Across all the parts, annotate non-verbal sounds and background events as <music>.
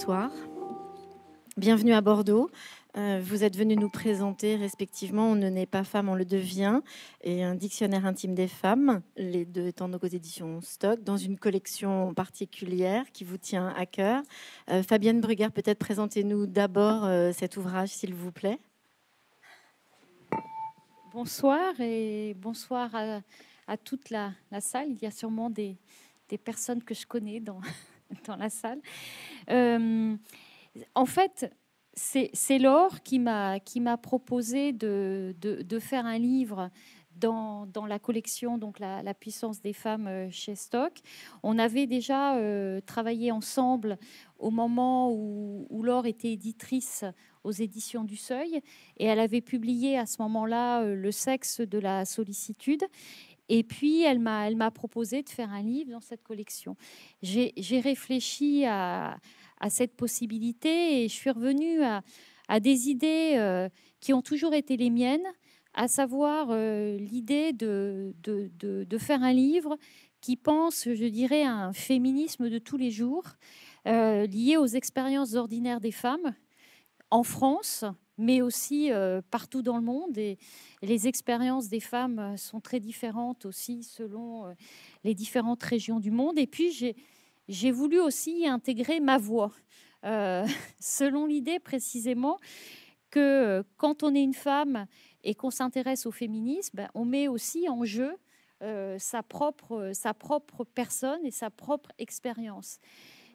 Bonsoir. Bienvenue à Bordeaux. Euh, vous êtes venu nous présenter respectivement On ne naît pas femme, on le devient et un dictionnaire intime des femmes, les deux étant nos éditions Stock, dans une collection particulière qui vous tient à cœur. Euh, Fabienne Brugger, peut-être présentez-nous d'abord euh, cet ouvrage, s'il vous plaît. Bonsoir et bonsoir à, toute la, salle. Il y a sûrement des personnes que je connais dans, <laughs> dans la salle. Euh, en fait, c'est Laure qui m'a proposé de, faire un livre dans, la collection, donc la, puissance des femmes euh, chez Stock. On avait déjà euh, travaillé ensemble au moment où, Laure était éditrice aux éditions du Seuil, et elle avait publié à ce moment-là Le sexe de la sollicitude. Et puis, elle m'a, elle m'a proposé de faire un livre dans cette collection. J'ai, réfléchi à, cette possibilité et je suis revenue à, des idées euh, qui ont toujours été les miennes, à savoir euh, l'idée de, de, de, faire un livre qui pense, je dirais, à un féminisme de tous les jours, euh, lié aux expériences ordinaires des femmes en France, mais aussi euh, partout dans le monde. Et les expériences des femmes euh, sont très différentes aussi selon euh, les différentes régions du monde. Et puis, j'ai, voulu aussi intégrer ma voix, <laughs> selon l'idée précisément que quand on est une femme et qu'on s'intéresse au féminisme, ben, on met aussi en jeu sa, propre, sa propre personne et sa propre expérience.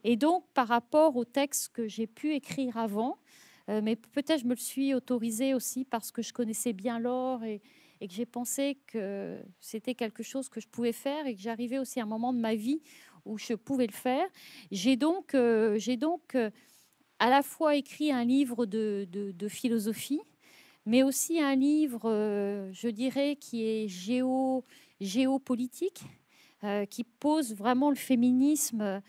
Et donc, par rapport au texte que j'ai pu écrire avant, euh, mais peut-être je me le suis autorisé aussi parce que je connaissais bien l'or et, que j'ai pensé que c'était quelque chose que je pouvais faire et que j'arrivais aussi à un moment de ma vie où je pouvais le faire. J'ai donc, euh, donc euh, à la fois écrit un livre de, de, philosophie, mais aussi un livre, je dirais, qui est géo, géopolitique, qui pose vraiment le féminisme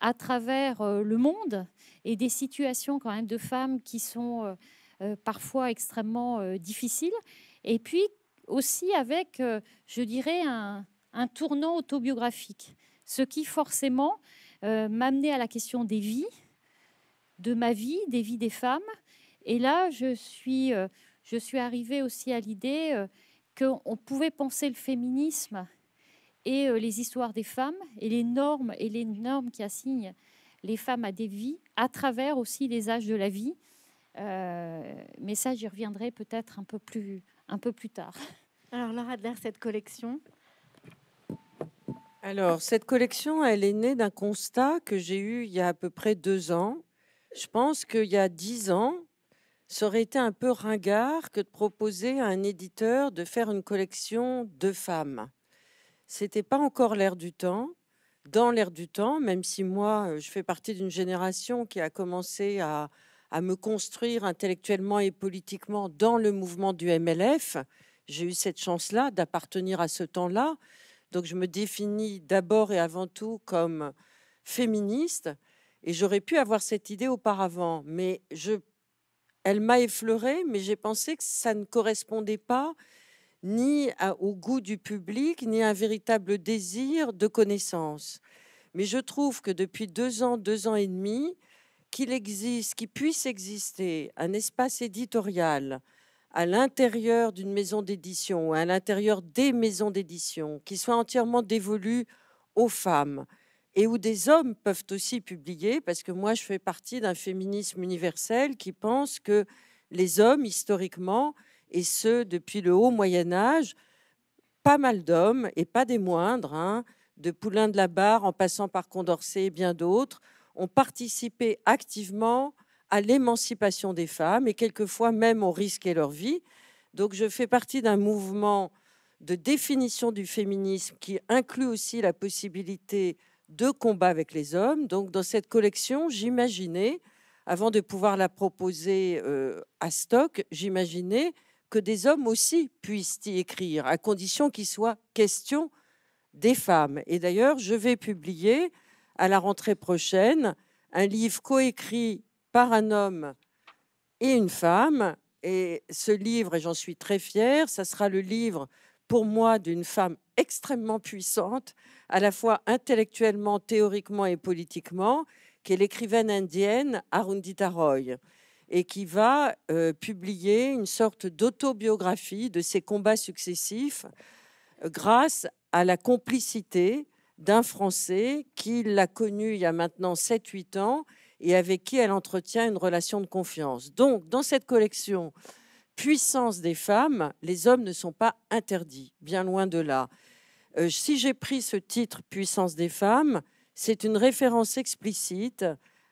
à travers euh, le monde et des situations quand même de femmes qui sont euh, euh, parfois extrêmement difficiles. Et puis aussi avec, je dirais, un, tournant autobiographique, ce qui forcément m'amenait à la question des vies, de ma vie, des vies des femmes. Et là, je suis, je suis arrivée aussi à l'idée qu'on pouvait penser le féminisme et euh, les histoires des femmes et les normes et les normes qui assignent les femmes à des vies à travers aussi les âges de la vie. Euh, mais ça, j'y reviendrai peut-être un peu plus un peu plus tard. Alors Laura Adler, cette collection. Alors cette collection, elle est née d'un constat que j'ai eu il y a à peu près deux ans. Je pense qu'il y a dix ans, ça aurait été un peu ringard que de proposer à un éditeur de faire une collection de femmes. C'était pas encore l'ère du temps. Dans l'ère du temps, même si moi, euh, je fais partie d'une génération qui a commencé à, me construire intellectuellement et politiquement dans le mouvement du MLF, j'ai eu cette chance-là d'appartenir à ce temps-là. Donc je me définis d'abord et avant tout comme féministe. Et j'aurais pu avoir cette idée auparavant, mais elle m'a effleurée, mais j'ai pensé que ça ne correspondait pas ni au goût du public, ni à un véritable désir de connaissance. Mais je trouve que depuis deux ans, deux ans et demi, qu'il existe, qu'il puisse exister un espace éditorial à l'intérieur d'une maison d'édition, à l'intérieur des maisons d'édition, qui soit entièrement dévolu aux femmes et où des hommes peuvent aussi publier, parce que moi je fais partie d'un féminisme universel qui pense que les hommes, historiquement, et ce, depuis le haut Moyen Âge, pas mal d'hommes, et pas des moindres, hein. de Poulain de la Barre en passant par Condorcet et bien d'autres, ont participé activement à l'émancipation des femmes et quelquefois même ont risqué leur vie. Donc je fais partie d'un mouvement de définition du féminisme qui inclut aussi la possibilité de combat avec les hommes. Donc dans cette collection, j'imaginais, avant de pouvoir la proposer euh, à stock, j'imaginais que des hommes aussi puissent y écrire, à condition qu'il soit question des femmes. Et d'ailleurs, je vais publier à la rentrée prochaine un livre coécrit par un homme et une femme. Et ce livre, et j'en suis très fière, ça sera le livre pour moi d'une femme extrêmement puissante, à la fois intellectuellement, théoriquement et politiquement, qui est l'écrivaine indienne Arundhita Roy et qui va euh, publier une sorte d'autobiographie de ses combats successifs euh, grâce à la complicité d'un Français qui l'a connu il y a maintenant 7-8 ans et avec qui elle entretient une relation de confiance. Donc, dans cette collection Puissance des femmes, les hommes ne sont pas interdits, bien loin de là. Euh, si j'ai pris ce titre Puissance des femmes, c'est une référence explicite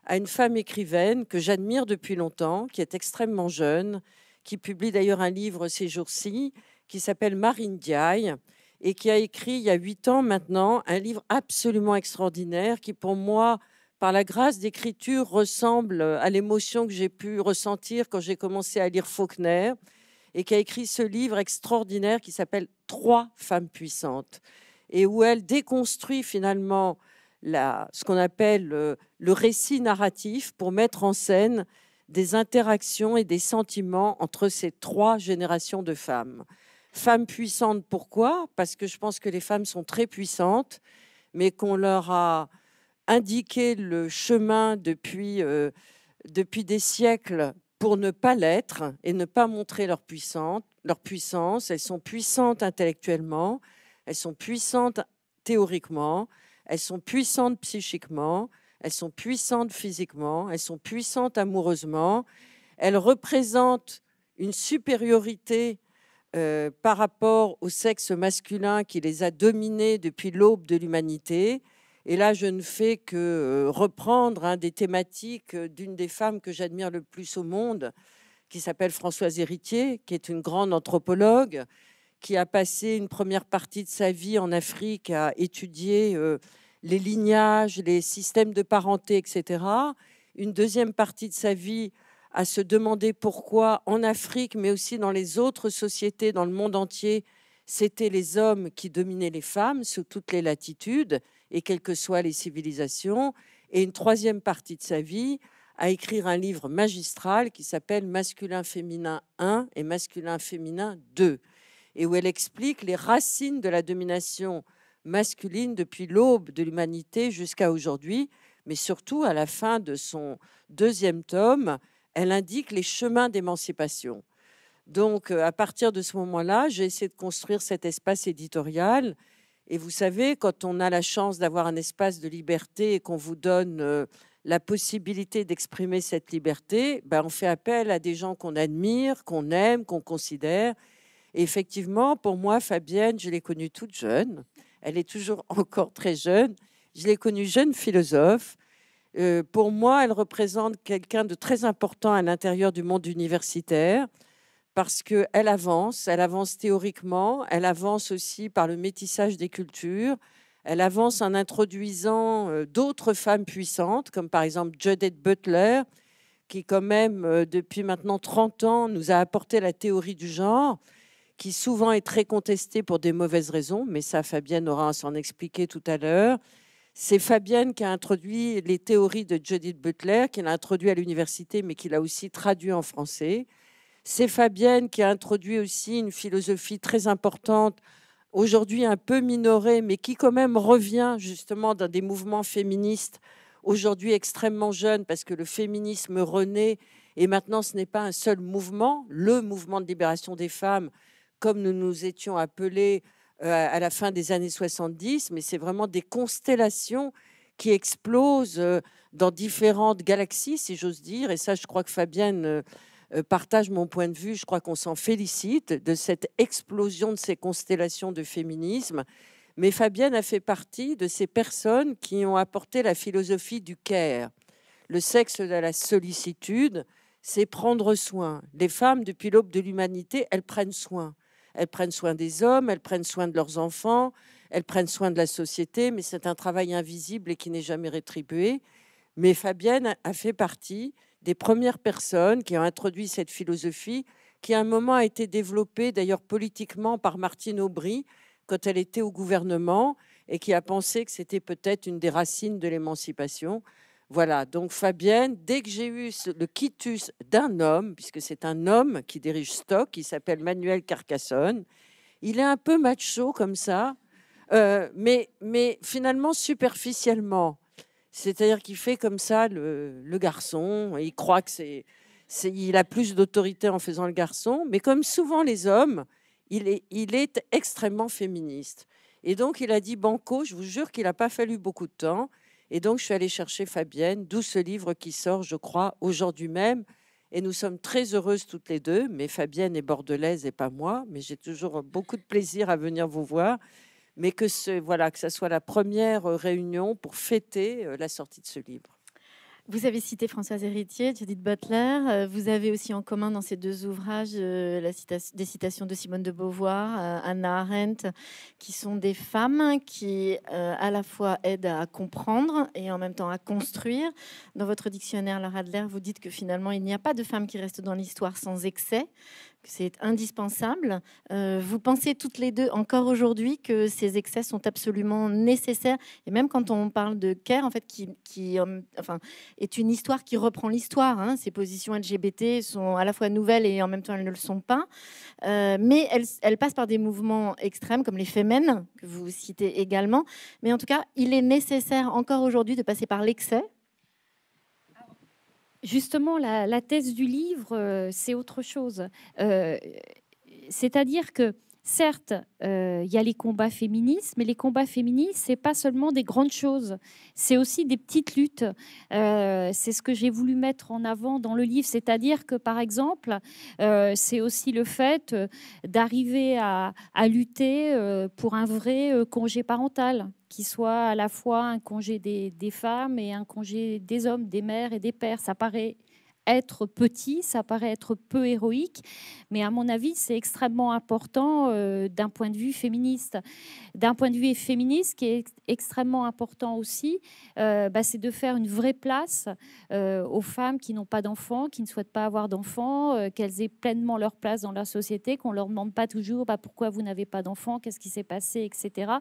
à une femme écrivaine que j'admire depuis longtemps, qui est extrêmement jeune, qui publie d'ailleurs un livre ces jours-ci, qui s'appelle Marine Diaye, et qui a écrit il y a huit ans maintenant un livre absolument extraordinaire qui, pour moi, par la grâce d'écriture, ressemble à l'émotion que j'ai pu ressentir quand j'ai commencé à lire Faulkner, et qui a écrit ce livre extraordinaire qui s'appelle Trois femmes puissantes, et où elle déconstruit finalement ce qu'on appelle euh, le, récit narratif pour mettre en scène des interactions et des sentiments entre ces trois générations de femmes. Femmes puissantes, pourquoi Parce que je pense que les femmes sont très puissantes, mais qu'on leur a indiqué le chemin depuis, euh, des siècles pour ne pas l'être et ne pas montrer leur, leur puissance. Elles sont puissantes intellectuellement, elles sont puissantes théoriquement, elles sont puissantes psychiquement, elles sont puissantes physiquement, elles sont puissantes amoureusement. Elles représentent une supériorité euh, par rapport au sexe masculin qui les a dominées depuis l'aube de l'humanité. Et là, je ne fais que euh, reprendre un hein, des thématiques euh, d'une des femmes que j'admire le plus au monde, qui s'appelle Françoise Héritier, qui est une grande anthropologue, qui a passé une première partie de sa vie en Afrique à étudier euh, les lignages, les systèmes de parenté, etc. Une deuxième partie de sa vie à se demander pourquoi en Afrique, mais aussi dans les autres sociétés dans le monde entier, c'était les hommes qui dominaient les femmes sous toutes les latitudes et quelles que soient les civilisations. Et une troisième partie de sa vie à écrire un livre magistral qui s'appelle Masculin-Féminin 1 et Masculin-Féminin 2 et où elle explique les racines de la domination masculine depuis l'aube de l'humanité jusqu'à aujourd'hui, mais surtout à la fin de son deuxième tome, elle indique les chemins d'émancipation. Donc euh, à partir de ce moment-là, j'ai essayé de construire cet espace éditorial. Et vous savez, quand on a la chance d'avoir un espace de liberté et qu'on vous donne euh, la possibilité d'exprimer cette liberté, ben, on fait appel à des gens qu'on admire, qu'on aime, qu'on considère, effectivement, pour moi, Fabienne, je l'ai connue toute jeune. Elle est toujours <laughs> encore très jeune. Je l'ai connue jeune philosophe. Euh, pour moi, elle représente quelqu'un de très important à l'intérieur du monde universitaire parce qu'elle avance, elle avance théoriquement, elle avance aussi par le métissage des cultures, elle avance en introduisant euh, d'autres femmes puissantes, comme par exemple Judith Butler, qui quand même, euh, depuis maintenant 30 ans, nous a apporté la théorie du genre qui souvent est très contestée pour des mauvaises raisons, mais ça, Fabienne aura à s'en expliquer tout à l'heure. C'est Fabienne qui a introduit les théories de Judith Butler, qu'elle a introduit à l'université, mais qu'il a aussi traduit en français. C'est Fabienne qui a introduit aussi une philosophie très importante, aujourd'hui un peu minorée, mais qui quand même revient justement dans des mouvements féministes aujourd'hui extrêmement jeunes, parce que le féminisme renaît, et maintenant ce n'est pas un seul mouvement, le mouvement de libération des femmes, comme nous nous étions appelés euh, à la fin des années 70, mais c'est vraiment des constellations qui explosent euh, dans différentes galaxies, si j'ose dire. Et ça, je crois que Fabienne euh, partage mon point de vue. Je crois qu'on s'en félicite de cette explosion de ces constellations de féminisme. Mais Fabienne a fait partie de ces personnes qui ont apporté la philosophie du care. Le sexe de la sollicitude, c'est prendre soin. Les femmes, depuis l'aube de l'humanité, elles prennent soin. Elles prennent soin des hommes, elles prennent soin de leurs enfants, elles prennent soin de la société, mais c'est un travail invisible et qui n'est jamais rétribué. Mais Fabienne a fait partie des premières personnes qui ont introduit cette philosophie qui à un moment a été développée d'ailleurs politiquement par Martine Aubry quand elle était au gouvernement et qui a pensé que c'était peut-être une des racines de l'émancipation. Voilà, donc Fabienne, dès que j'ai eu le quitus d'un homme, puisque c'est un homme qui dirige Stock, qui s'appelle Manuel Carcassonne, il est un peu macho comme ça, euh, mais, finalement superficiellement. C'est-à-dire qu'il fait comme ça le, garçon, et il croit que c'est, il a plus d'autorité en faisant le garçon, mais comme souvent les hommes, il est extrêmement féministe. Et donc il a dit Banco, je vous jure qu'il n'a pas fallu beaucoup de temps. Et donc, je suis allée chercher Fabienne, d'où ce livre qui sort, je crois, aujourd'hui même. Et nous sommes très heureuses toutes les deux, mais Fabienne est bordelaise et pas moi, mais j'ai toujours beaucoup de plaisir à venir vous voir. Mais que ce, voilà, que ça soit la première euh, réunion pour fêter euh, la sortie de ce livre. Vous avez cité Françoise Héritier, Judith Butler. Euh, vous avez aussi en commun dans ces deux ouvrages euh, des citations de Simone de Beauvoir, euh, Anna Arendt, qui sont des femmes qui à la fois aident à comprendre et en même temps à construire. Dans votre dictionnaire, Laura Adler, vous dites que finalement, il n'y a pas de femme qui reste dans l'histoire sans excès, c'est indispensable. Euh, vous pensez toutes les deux encore aujourd'hui que ces excès sont absolument nécessaires Et même quand on parle de CARE, en fait, qui, euh, est une histoire qui reprend l'histoire. Hein. Ces positions LGBT sont à la fois nouvelles et en même temps elles ne le sont pas. Euh, mais elles, elles, passent par des mouvements extrêmes comme les Femen, que vous citez également. Mais en tout cas, il est nécessaire encore aujourd'hui de passer par l'excès Justement, la, thèse du livre, euh, c'est autre chose. Euh, c'est-à-dire que Certes, euh, il y a les combats féministes, mais les combats féministes, c'est pas seulement des grandes choses, c'est aussi des petites luttes. c'est ce que j'ai voulu mettre en avant dans le livre, c'est-à-dire que par exemple, c'est aussi le fait d'arriver à lutter pour un vrai congé parental qui soit à la fois un congé des, des, femmes et un congé des hommes, des mères et des pères. Ça paraît être petit, ça paraît être peu héroïque, mais à mon avis, c'est extrêmement important euh, d'un point de vue féministe. D'un point de vue féministe, qui est extrêmement important aussi, euh, bah, c'est de faire une vraie place euh, aux femmes qui n'ont pas d'enfants, qui ne souhaitent pas avoir d'enfants, qu'elles aient pleinement leur place dans la société, qu'on ne leur demande pas toujours bah, pourquoi vous n'avez pas d'enfants, qu'est-ce qui s'est passé, etc.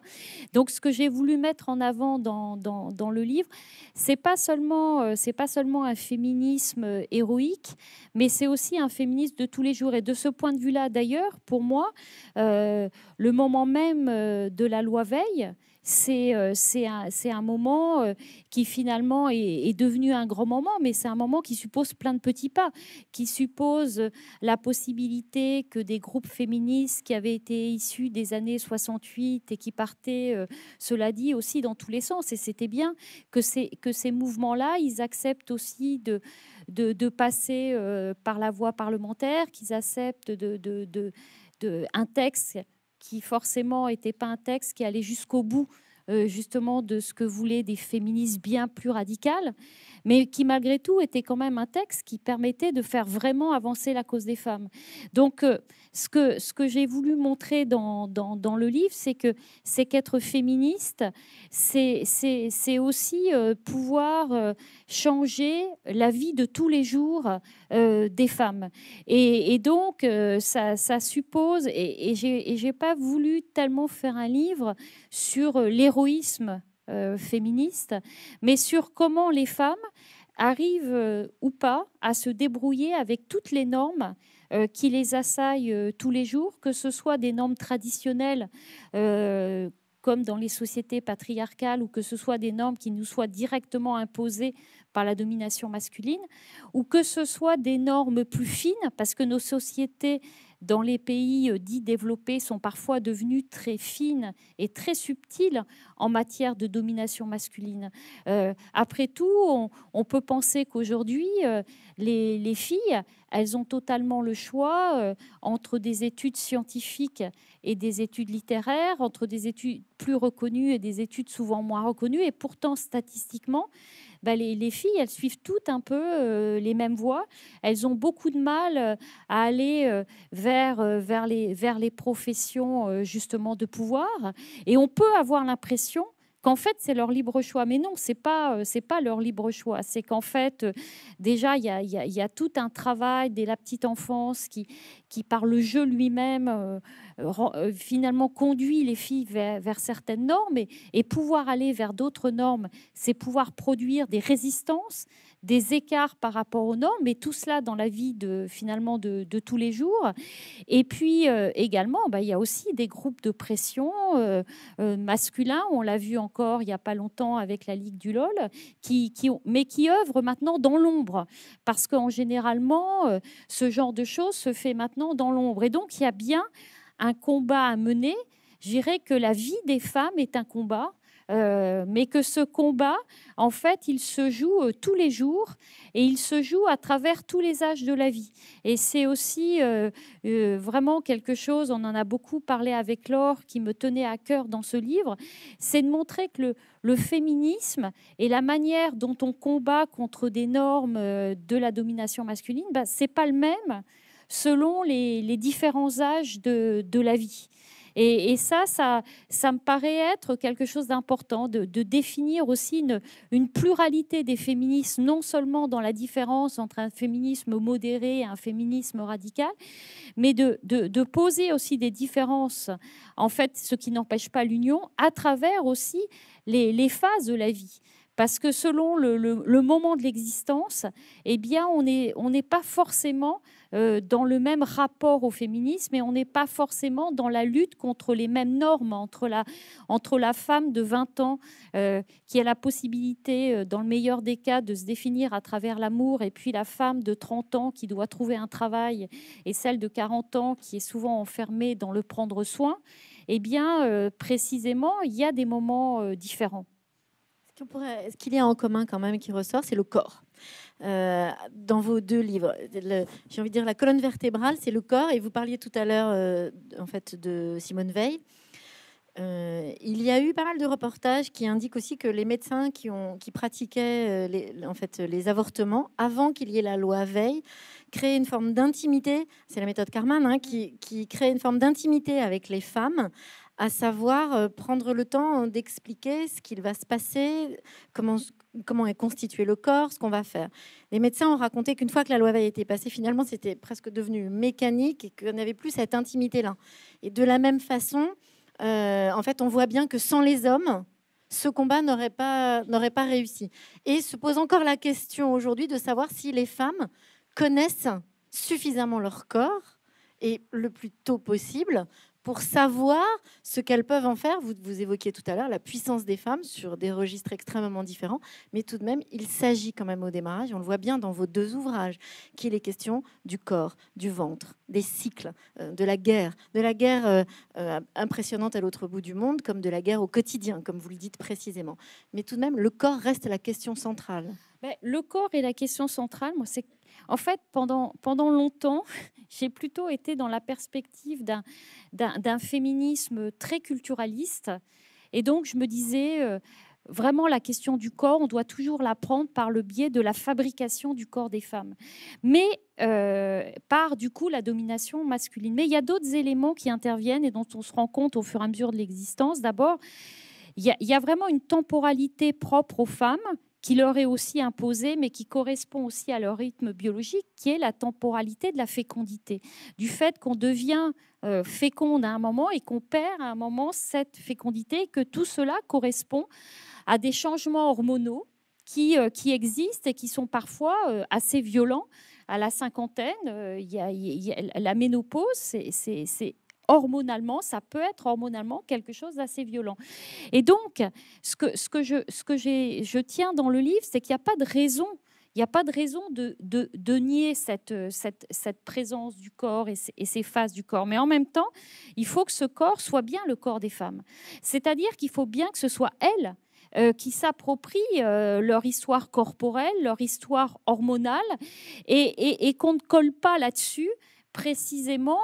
Donc, ce que j'ai voulu mettre en avant dans, dans, dans le livre, c'est pas seulement, c'est pas seulement un féminisme héroïque, mais c'est aussi un féministe de tous les jours. Et de ce point de vue-là, d'ailleurs, pour moi, euh, le moment même euh, de la loi veille. Euh, c'est un, un, moment euh, qui finalement est, devenu un grand moment, mais c'est un moment qui suppose plein de petits pas, qui suppose la possibilité que des groupes féministes qui avaient été issus des années 68 et qui partaient, euh, cela dit, aussi dans tous les sens, et c'était bien que, que ces mouvements-là, ils acceptent aussi de, de, passer par la voie parlementaire, qu'ils acceptent de, de un texte qui forcément n'était pas un texte qui allait jusqu'au bout euh, justement de ce que voulaient des féministes bien plus radicales mais qui malgré tout était quand même un texte qui permettait de faire vraiment avancer la cause des femmes. Donc euh, ce que, ce que j'ai voulu montrer dans, dans, le livre, c'est que c'est qu'être féministe, c'est aussi euh, pouvoir euh, changer la vie de tous les jours des femmes. Et, donc, ça, suppose, et, je j'ai pas voulu tellement faire un livre sur l'héroïsme féministes, euh, féministe, mais sur comment les femmes arrivent euh, ou pas à se débrouiller avec toutes les normes euh, qui les assaillent tous les jours, que ce soit des normes traditionnelles comme dans les sociétés patriarcales, ou que ce soit des normes qui nous soient directement imposées par la domination masculine, ou que ce soit des normes plus fines, parce que nos sociétés dans les pays euh, dits développés sont parfois devenues très fines et très subtiles en matière de domination masculine. Euh, après tout, on, peut penser qu'aujourd'hui, euh, les, filles, elles ont totalement le choix entre des études scientifiques et des études littéraires, entre des études plus reconnues et des études souvent moins reconnues. Et pourtant, statistiquement, bah, les, filles, elles suivent toutes un peu euh, les mêmes voies. Elles ont beaucoup de mal euh, à aller euh, vers, vers, les, vers les professions justement de pouvoir. Et on peut avoir l'impression qu'en fait c'est leur libre choix. Mais non, c'est pas euh, c'est pas leur libre choix. C'est qu'en fait euh, déjà il y a, tout un travail dès la petite enfance qui par le jeu lui-même euh, finalement conduit les filles vers, certaines normes et pouvoir aller vers d'autres normes, c'est pouvoir produire des résistances des écarts par rapport aux normes, mais tout cela dans la vie de, finalement de, tous les jours. Et puis euh, également, bah, il y a aussi des groupes de pression euh, euh, masculins, on l'a vu encore il n'y a pas longtemps avec la Ligue du LOL, qui, mais qui œuvrent maintenant dans l'ombre, parce qu'en généralement, ce genre de choses se fait maintenant dans l'ombre. Et donc, il y a bien un combat à mener. Je dirais que la vie des femmes est un combat euh, mais que ce combat, en fait, il se joue euh, tous les jours et il se joue à travers tous les âges de la vie. Et c'est aussi euh, vraiment quelque chose, on en a beaucoup parlé avec Laure, qui me tenait à cœur dans ce livre, c'est de montrer que le, féminisme et la manière dont on combat contre des normes de la domination masculine, bah, n'est pas le même selon les, différents âges de la vie. Et, ça, ça, ça me paraît être quelque chose d'important, de, définir aussi une, pluralité des féministes, non seulement dans la différence entre un féminisme modéré et un féminisme radical, mais de, poser aussi des différences, en fait, ce qui n'empêche pas l'union, à travers aussi les, phases de la vie parce que selon le, moment de l'existence, eh bien, on n'est pas forcément euh, dans le même rapport au féminisme et on n'est pas forcément dans la lutte contre les mêmes normes entre la, entre la femme de 20 ans euh, qui a la possibilité, euh, dans le meilleur des cas, de se définir à travers l'amour et puis la femme de 30 ans qui doit trouver un travail et celle de 40 ans qui est souvent enfermée dans le prendre soin. Eh bien, précisément, il y a des moments différents. ce qu'il y a en commun quand même qui ressort C'est le corps. Euh, dans vos deux livres. J'ai envie de dire la colonne vertébrale, c'est le corps, et vous parliez tout à l'heure euh, en fait de Simone Veil. Euh, il y a eu pas mal de reportages qui indiquent aussi que les médecins qui, ont, qui pratiquaient les, en fait, les avortements avant qu'il y ait la loi Veil créaient une forme d'intimité, c'est la méthode Carman, hein, qui, qui crée une forme d'intimité avec les femmes à savoir euh, prendre le temps hein, d'expliquer ce qu'il va se passer, comment, comment est constitué le corps, ce qu'on va faire. Les médecins ont raconté qu'une fois que la loi avait été passée, finalement, c'était presque devenu mécanique et qu'on n'avait plus cette intimité-là. Et de la même façon, euh, en fait, on voit bien que sans les hommes, ce combat n'aurait pas, n'aurait pas réussi. Et se pose encore la question aujourd'hui de savoir si les femmes connaissent suffisamment leur corps et le plus tôt possible pour savoir ce qu'elles peuvent en faire. Vous, vous évoquiez tout à l'heure la puissance des femmes sur des registres extrêmement différents, mais tout de même, il s'agit quand même au démarrage, on le voit bien dans vos deux ouvrages, qu'il est question du corps, du ventre, des cycles, euh, de la guerre, de la guerre euh, euh, impressionnante à l'autre bout du monde, comme de la guerre au quotidien, comme vous le dites précisément. Mais tout de même, le corps reste la question centrale. Ben, le corps est la question centrale. Moi, c'est en fait, pendant, pendant longtemps, <laughs> j'ai plutôt été dans la perspective d'un féminisme très culturaliste. Et donc, je me disais, euh, vraiment, la question du corps, on doit toujours la prendre par le biais de la fabrication du corps des femmes. Mais euh, par, du coup, la domination masculine. Mais il y a d'autres éléments qui interviennent et dont on se rend compte au fur et à mesure de l'existence. D'abord, il y, y, a vraiment une temporalité propre aux femmes qui leur est aussi imposé, mais qui correspond aussi à leur rythme biologique, qui est la temporalité de la fécondité, du fait qu'on devient euh, féconde à un moment et qu'on perd à un moment cette fécondité, que tout cela correspond à des changements hormonaux qui, euh, qui existent et qui sont parfois euh, assez violents. À la cinquantaine, il y a, la ménopause, c'est hormonalement, ça peut être hormonalement quelque chose d'assez violent. Et donc, ce que, je, tiens dans le livre, c'est qu'il n'y a pas de raison il n'y a pas de raison de, de, nier cette, présence du corps et, ces phases du corps. Mais en même temps, il faut que ce corps soit bien le corps des femmes. C'est-à-dire qu'il faut bien que ce soit elles euh, qui s'approprient euh, leur histoire corporelle, leur histoire hormonale, et qu'on ne colle pas là-dessus précisément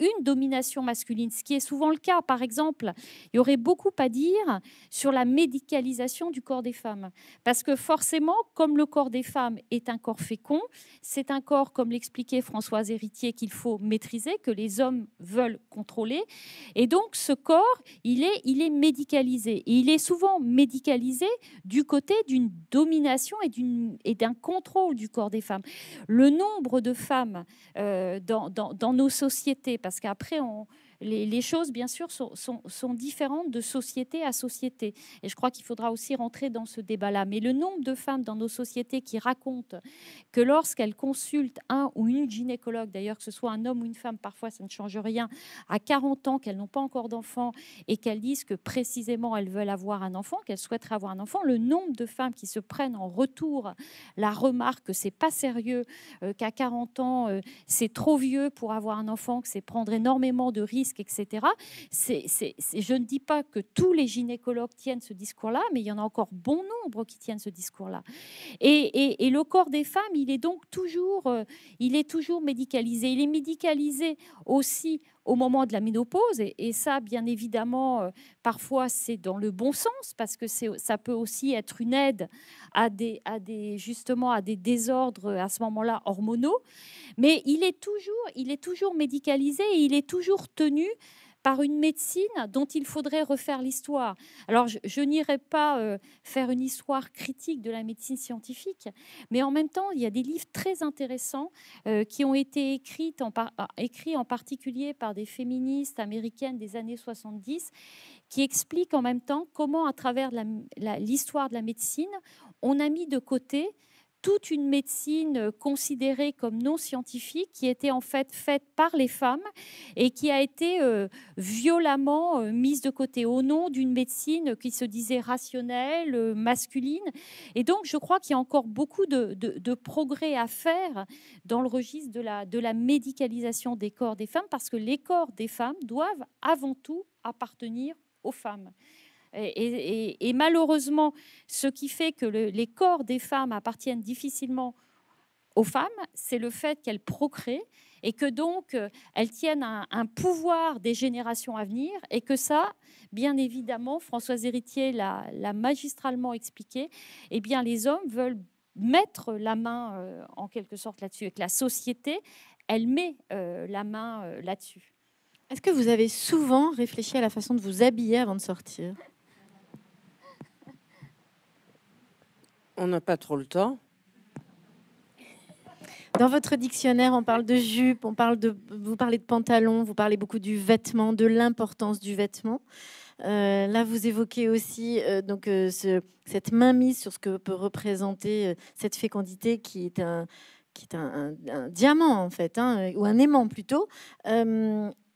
une domination masculine, ce qui est souvent le cas. Par exemple, il y aurait beaucoup à dire sur la médicalisation du corps des femmes. Parce que forcément, comme le corps des femmes est un corps fécond, c'est un corps, comme l'expliquait Françoise Héritier, qu'il faut maîtriser, que les hommes veulent contrôler. Et donc, ce corps, il est, il est médicalisé. Et il est souvent médicalisé du côté d'une domination et d'un contrôle du corps des femmes. Le nombre de femmes euh, dans, dans nos sociétés, parce qu'après, on, les, choses, bien sûr, sont, différentes de société à société. Et je crois qu'il faudra aussi rentrer dans ce débat-là. Mais le nombre de femmes dans nos sociétés qui racontent que lorsqu'elles consultent un ou une gynécologue, d'ailleurs, que ce soit un homme ou une femme, parfois ça ne change rien, à 40 ans, qu'elles n'ont pas encore d'enfant et qu'elles disent que précisément elles veulent avoir un enfant, qu'elles souhaiteraient avoir un enfant, le nombre de femmes qui se prennent en retour la remarque que c'est pas sérieux, euh, qu'à 40 ans, euh, c'est trop vieux pour avoir un enfant, que c'est prendre énormément de risques etc. je ne dis pas que tous les gynécologues tiennent ce discours-là, mais il y en a encore bon nombre qui tiennent ce discours-là. Et, et, le corps des femmes, il est donc toujours, euh, il est toujours médicalisé. Il est médicalisé aussi au moment de la ménopause. Et, ça, bien évidemment, euh, parfois c'est dans le bon sens parce que ça peut aussi être une aide à des, à des, justement à des désordres à ce moment-là hormonaux. Mais il est toujours, il est toujours médicalisé et il est toujours tenu par une médecine dont il faudrait refaire l'histoire. Alors, je, n'irai pas euh, faire une histoire critique de la médecine scientifique, mais en même temps, il y a des livres très intéressants euh, qui ont été écrits en, ah, écrits en particulier par des féministes américaines des années 70 qui expliquent en même temps comment, à travers l'histoire de la médecine, on a mis de côté toute une médecine euh, considérée comme non scientifique qui était en fait faite par les femmes et qui a été euh, violemment euh, mise de côté au nom d'une médecine qui se disait rationnelle, masculine. Et donc je crois qu'il y a encore beaucoup de, progrès à faire dans le registre de la, de la médicalisation des corps des femmes parce que les corps des femmes doivent avant tout appartenir aux femmes. Et, malheureusement, ce qui fait que les corps des femmes appartiennent difficilement aux femmes, c'est le fait qu'elles procréent et que donc euh, elles tiennent un, pouvoir des générations à venir et que ça, bien évidemment, Françoise Héritier l'a magistralement expliqué, eh bien les hommes veulent mettre la main euh, en quelque sorte là-dessus et que la société, elle met euh, la main là-dessus. Est-ce que vous avez souvent réfléchi à la façon de vous habiller avant de sortir On n'a pas trop le temps. Dans votre dictionnaire, on parle de jupe, on parle de, vous parlez de pantalon, vous parlez beaucoup du vêtement, de l'importance du vêtement. Euh, là, vous évoquez aussi euh, donc euh, ce, cette mainmise sur ce que peut représenter cette fécondité qui est un qui est un, diamant en fait, hein, ou un aimant plutôt.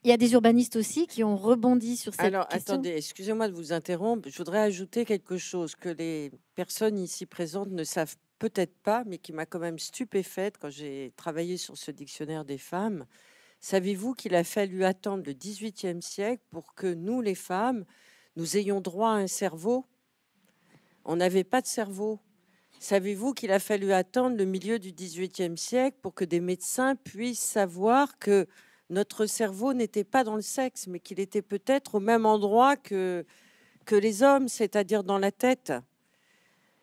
Il y a des urbanistes aussi qui ont rebondi sur cette question. Alors, attendez, excusez-moi de vous interrompre. Je voudrais ajouter quelque chose que les personnes ici présentes ne savent peut-être pas, mais qui m'a quand même stupéfaite quand j'ai travaillé sur ce dictionnaire des femmes. Savez-vous qu'il a fallu attendre le XVIIIe siècle pour que nous, les femmes, nous ayons droit à un cerveau On n'avait pas de cerveau. Savez-vous qu'il a fallu attendre le milieu du XVIIIe siècle pour que des médecins puissent savoir que notre cerveau n'était pas dans le sexe, mais qu'il était peut-être au même endroit que, les hommes, c'est-à-dire dans la tête.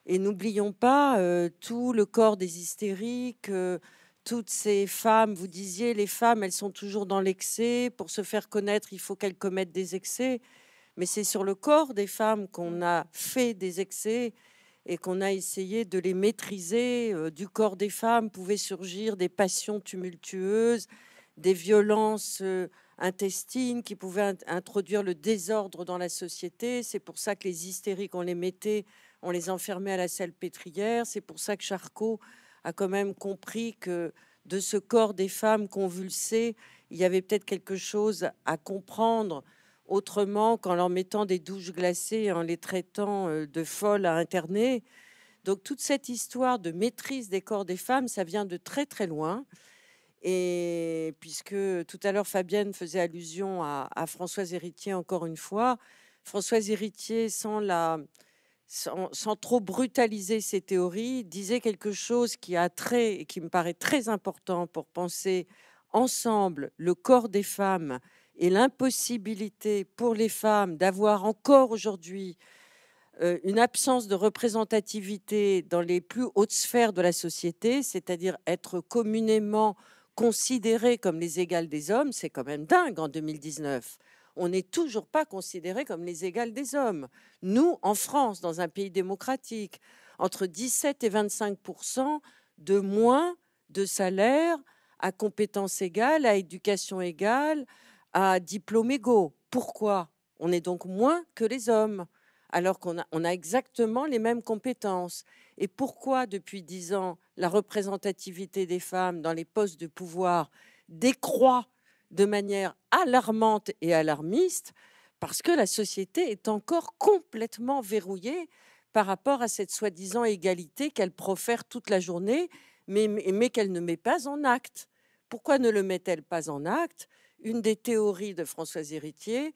Et n'oublions pas euh, tout le corps des hystériques, euh, toutes ces femmes, vous disiez, les femmes, elles sont toujours dans l'excès, pour se faire connaître, il faut qu'elles commettent des excès, mais c'est sur le corps des femmes qu'on a fait des excès et qu'on a essayé de les maîtriser. Euh, du corps des femmes pouvaient surgir des passions tumultueuses, des violences intestines qui pouvaient introduire le désordre dans la société. C'est pour ça que les hystériques, on les mettait, on les enfermait à la salle pétrière. C'est pour ça que Charcot a quand même compris que de ce corps des femmes convulsées, il y avait peut-être quelque chose à comprendre autrement qu'en leur mettant des douches glacées en les traitant de folles à interner. Donc toute cette histoire de maîtrise des corps des femmes, ça vient de très très loin. Et puisque tout à l'heure Fabienne faisait allusion à, Françoise Héritier encore une fois, Françoise Héritier, sans, trop brutaliser ses théories, disait quelque chose qui a trait et qui me paraît très important pour penser ensemble le corps des femmes et l'impossibilité pour les femmes d'avoir encore aujourd'hui euh, une absence de représentativité dans les plus hautes sphères de la société, c'est-à-dire être communément considérés comme les égales des hommes, c'est quand même dingue en 2019 on n'est toujours pas considérés comme les égales des hommes. Nous, en France, dans un pays démocratique, entre 17 et 25 de moins de salaire à compétences égales, à éducation égale, à diplômes égaux. Pourquoi On est donc moins que les hommes alors qu'on a, exactement les mêmes compétences. Et pourquoi, depuis dix ans, la représentativité des femmes dans les postes de pouvoir décroît de manière alarmante et alarmiste Parce que la société est encore complètement verrouillée par rapport à cette soi-disant égalité qu'elle profère toute la journée, mais, mais qu'elle ne met pas en acte. Pourquoi ne le met-elle pas en acte Une des théories de Françoise Héritier,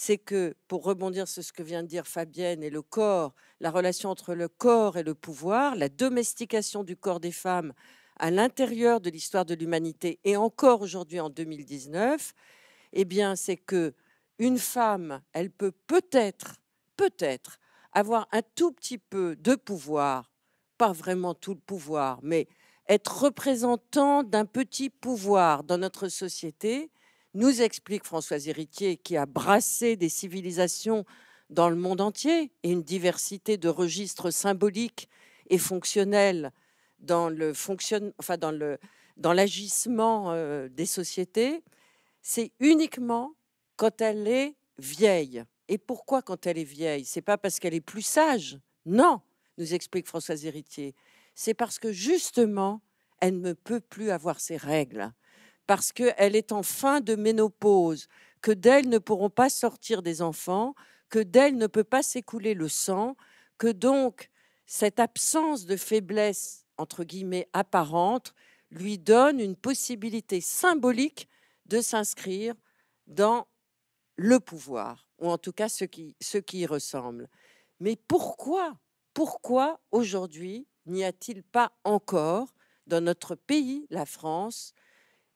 c'est que, pour rebondir sur ce que vient de dire Fabienne et le corps, la relation entre le corps et le pouvoir, la domestication du corps des femmes à l'intérieur de l'histoire de l'humanité et encore aujourd'hui en 2019, eh bien, c'est que une femme, elle peut peut-être, peut-être avoir un tout petit peu de pouvoir, pas vraiment tout le pouvoir, mais être représentant d'un petit pouvoir dans notre société nous explique Françoise Héritier, qui a brassé des civilisations dans le monde entier et une diversité de registres symboliques et fonctionnels dans le enfin, dans l'agissement euh, des sociétés, c'est uniquement quand elle est vieille. Et pourquoi quand elle est vieille C'est pas parce qu'elle est plus sage. Non, nous explique Françoise Héritier. C'est parce que justement, elle ne peut plus avoir ses règles parce qu'elle est en fin de ménopause, que d'elle ne pourront pas sortir des enfants, que d'elle ne peut pas s'écouler le sang, que donc cette absence de faiblesse, entre guillemets, apparente, lui donne une possibilité symbolique de s'inscrire dans le pouvoir, ou en tout cas ce qui, ce qui y ressemble. Mais pourquoi, pourquoi aujourd'hui n'y a-t-il pas encore dans notre pays, la France,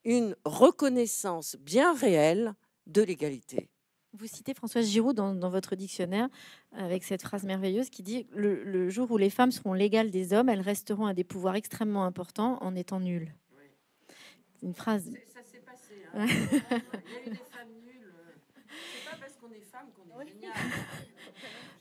une reconnaissance bien réelle de l'égalité. Vous citez Françoise Giroud dans, votre dictionnaire avec cette phrase merveilleuse qui dit le, jour où les femmes seront légales des hommes, elles resteront à des pouvoirs extrêmement importants en étant nulles. Une phrase. Ça s'est passé. Hein. <laughs> Il y a eu des femmes nulles. C'est pas parce qu'on est femme qu'on est oui.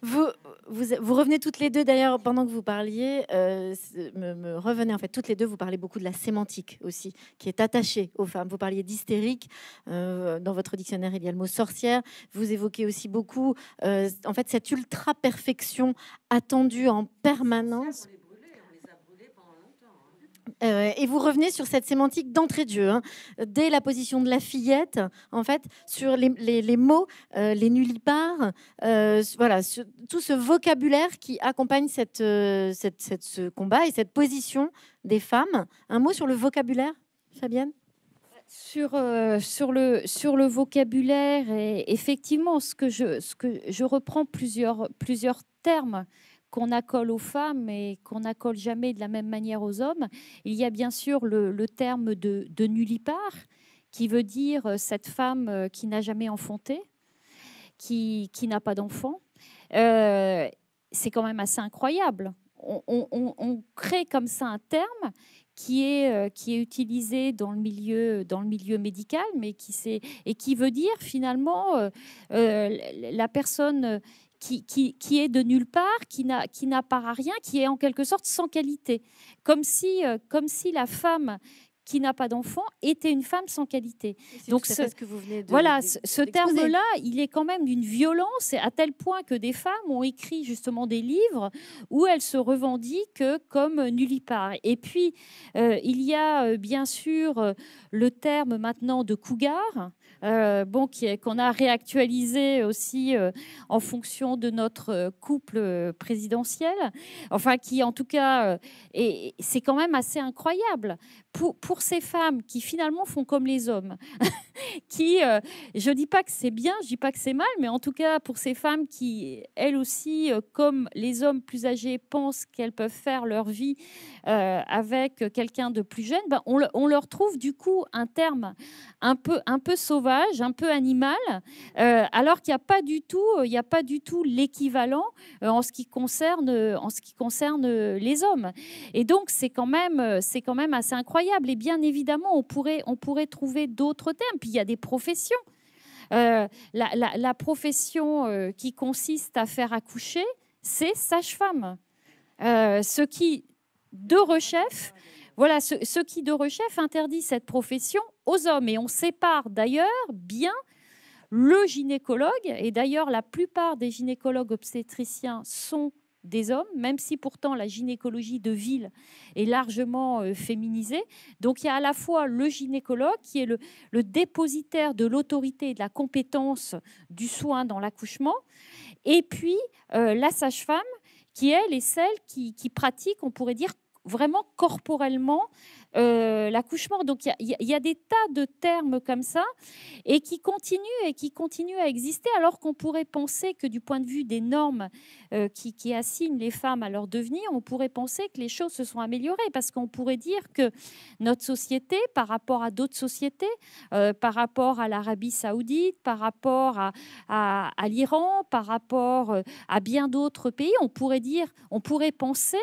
Vous, vous, revenez toutes les deux, d'ailleurs, pendant que vous parliez, euh, me, revenez en fait, toutes les deux, vous parlez beaucoup de la sémantique aussi, qui est attachée aux femmes. Vous parliez d'hystérique, euh, dans votre dictionnaire, il y a le mot sorcière. Vous évoquez aussi beaucoup, euh, en fait, cette ultra-perfection attendue en permanence. Euh, et vous revenez sur cette sémantique d'entrée de jeu, hein. dès la position de la fillette, en fait, sur les, mots, euh, les nullipares, euh, voilà, tout ce vocabulaire qui accompagne cette, ce combat et cette position des femmes. Un mot sur le vocabulaire, Fabienne sur, sur, le, sur le vocabulaire, et effectivement, ce que je, ce que je reprends plusieurs, plusieurs termes qu'on accole aux femmes et qu'on n'accole jamais de la même manière aux hommes. Il y a bien sûr le, terme de, de nullipare, qui veut dire euh, cette femme euh, qui n'a jamais enfanté, qui, n'a pas d'enfant. Euh, c'est quand même assez incroyable. On, crée comme ça un terme qui est, qui est utilisé dans le milieu, dans le milieu médical, mais qui et qui veut dire finalement la personne qui, est de nulle part, qui n'apparaît à rien, qui est en quelque sorte sans qualité. Comme si, euh, comme si la femme qui n'a pas d'enfant était une femme sans qualité. Donc ce, que vous venez de, voilà, ce, terme-là, il est quand même d'une violence à tel point que des femmes ont écrit justement des livres où elles se revendiquent comme part Et puis euh, il y a euh, bien sûr le terme maintenant de cougar euh, bon, qu'on a réactualisé aussi euh, en fonction de notre euh, couple présidentiel. Enfin, qui en tout cas, et c'est quand même assez incroyable pour, pour ces femmes qui finalement font comme les hommes, <laughs> qui, je dis pas que c'est bien, je dis pas que c'est mal, mais en tout cas pour ces femmes qui, elles aussi, comme les hommes plus âgés, pensent qu'elles peuvent faire leur vie avec quelqu'un de plus jeune, ben on, on, leur trouve du coup un terme un peu, un peu sauvage un peu animal, euh, alors qu'il n'y a pas du tout, euh, il a pas du tout l'équivalent euh, en ce qui concerne, en ce qui concerne les hommes. Et donc c'est quand même, c'est quand même assez incroyable. Et bien évidemment, on pourrait, on pourrait trouver d'autres termes. Puis il y a des professions. la, la, profession qui consiste à faire accoucher, c'est sage-femme. ce qui, de rechef, voilà, ce, qui de rechef interdit cette profession aux hommes. Et on sépare d'ailleurs bien le gynécologue, et d'ailleurs la plupart des gynécologues obstétriciens sont des hommes, même si pourtant la gynécologie de ville est largement euh, féminisée. Donc il y a à la fois le gynécologue qui est le, dépositaire de l'autorité et de la compétence du soin dans l'accouchement, et puis euh, la sage-femme qui, elle, est celle qui, qui pratique, on pourrait dire, vraiment corporellement euh, l'accouchement. Donc il y, a des tas de termes comme ça et qui continuent et qui continuent à exister alors qu'on pourrait penser que du point de vue des normes euh, qui, assignent les femmes à leur devenir, on pourrait penser que les choses se sont améliorées parce qu'on pourrait dire que notre société, par rapport à d'autres sociétés, euh, par rapport à l'Arabie saoudite, par rapport à, à, à l'Iran, par rapport à bien d'autres pays, on pourrait dire, on pourrait penser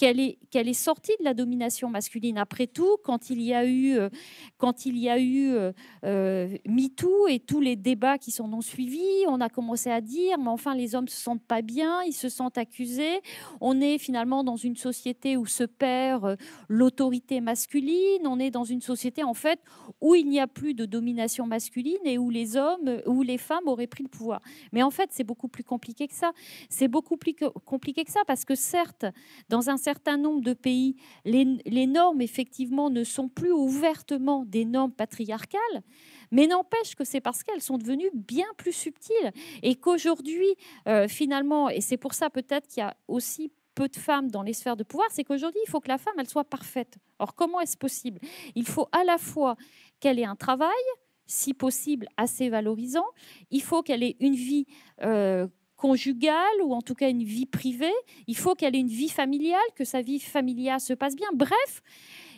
qu'elle est, qu'elle est sortie de la domination masculine. Après tout, quand il y a eu, euh, quand il y a eu euh, euh, MeToo et tous les débats qui s'en ont suivis, on a commencé à dire, mais enfin, les hommes se sentent pas bien, ils se sentent accusés. On est finalement dans une société où se perd l'autorité masculine. On est dans une société, en fait, où il n'y a plus de domination masculine et où les hommes, où les femmes auraient pris le pouvoir. Mais en fait, c'est beaucoup plus compliqué que ça. C'est beaucoup plus compliqué que ça parce que certes, dans un certain nombre de pays, les, normes, effectivement, ne sont plus ouvertement des normes patriarcales, mais n'empêche que c'est parce qu'elles sont devenues bien plus subtiles et qu'aujourd'hui, euh, finalement, et c'est pour ça peut-être qu'il y a aussi peu de femmes dans les sphères de pouvoir, c'est qu'aujourd'hui, il faut que la femme, elle soit parfaite. Or, comment est-ce possible Il faut à la fois qu'elle ait un travail, si possible assez valorisant. Il faut qu'elle ait une vie euh, conjugale ou en tout cas une vie privée. Il faut qu'elle ait une vie familiale, que sa vie familiale se passe bien. Bref,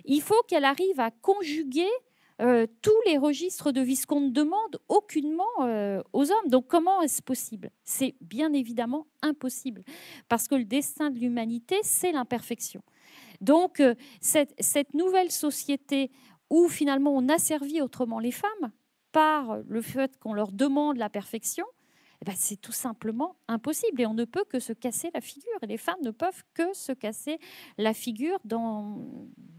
il faut qu'elle arrive à conjuguer euh, tous les registres de vie, ce qu'on ne demande aucunement euh, aux hommes. Donc comment est-ce possible C'est bien évidemment impossible, parce que le destin de l'humanité, c'est l'imperfection. Donc euh, cette, cette, nouvelle société où finalement on asservit autrement les femmes par le fait qu'on leur demande la perfection, eh ben, c'est tout simplement impossible et on ne peut que se casser la figure. Et les femmes ne peuvent que se casser la figure dans,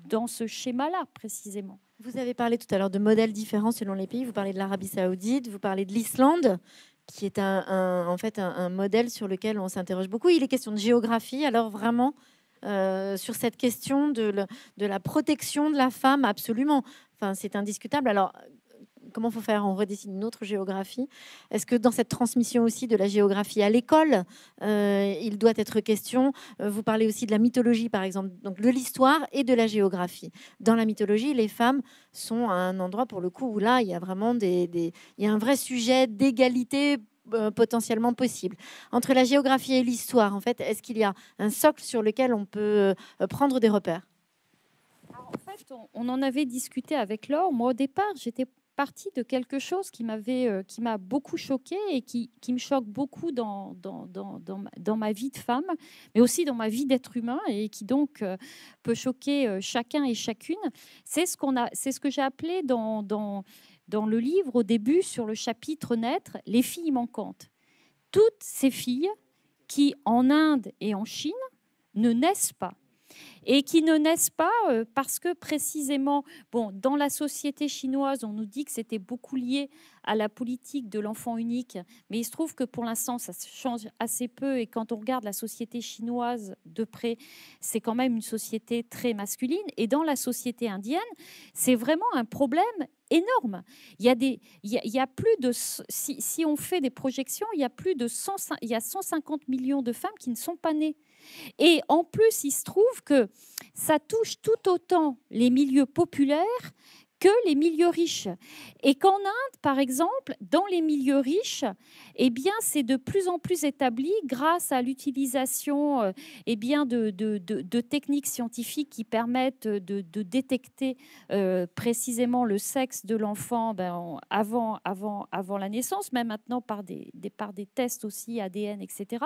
dans ce schéma-là précisément. Vous avez parlé tout à l'heure de modèles différents selon les pays. Vous parlez de l'Arabie saoudite, vous parlez de l'Islande qui est un, en fait un, modèle sur lequel on s'interroge beaucoup. Il est question de géographie, alors vraiment euh, sur cette question de, de, la protection de la femme, absolument. Enfin, c'est indiscutable. Alors, comment faut faire On redessine une autre géographie. Est-ce que dans cette transmission aussi de la géographie à l'école, euh, il doit être question euh, Vous parlez aussi de la mythologie, par exemple, donc de l'histoire et de la géographie. Dans la mythologie, les femmes sont à un endroit pour le coup où là, il y a vraiment des, il y a un vrai sujet d'égalité euh, potentiellement possible. Entre la géographie et l'histoire, en fait, est-ce qu'il y a un socle sur lequel on peut prendre des repères En fait, on, en avait discuté avec Laure. Moi, au départ, j'étais partie de quelque chose qui m'avait, euh, qui m'a beaucoup choquée et qui, me choque beaucoup dans dans, ma vie de femme, mais aussi dans ma vie d'être humain et qui donc euh, peut choquer euh, chacun et chacune. C'est ce, qu'on a, c'est ce que j'ai appelé dans, dans, dans le livre au début sur le chapitre Naître, les filles manquantes. Toutes ces filles qui en Inde et en Chine ne naissent pas et qui ne naissent pas euh, parce que précisément, bon, dans la société chinoise, on nous dit que c'était beaucoup lié à la politique de l'enfant unique, mais il se trouve que pour l'instant, ça change assez peu. Et quand on regarde la société chinoise de près, c'est quand même une société très masculine. Et dans la société indienne, c'est vraiment un problème énorme. Il y a, plus de, si, on fait des projections, il y a plus de il y 150 millions de femmes qui ne sont pas nées. Et en plus, il se trouve que ça touche tout autant les milieux populaires que les milieux riches. Et qu'en Inde, par exemple, dans les milieux riches, eh bien, c'est de plus en plus établi grâce à l'utilisation euh, eh bien, de, de, techniques scientifiques qui permettent de, détecter euh, précisément le sexe de l'enfant ben, avant, avant, avant la naissance, mais maintenant par des, par des tests aussi ADN, etc.,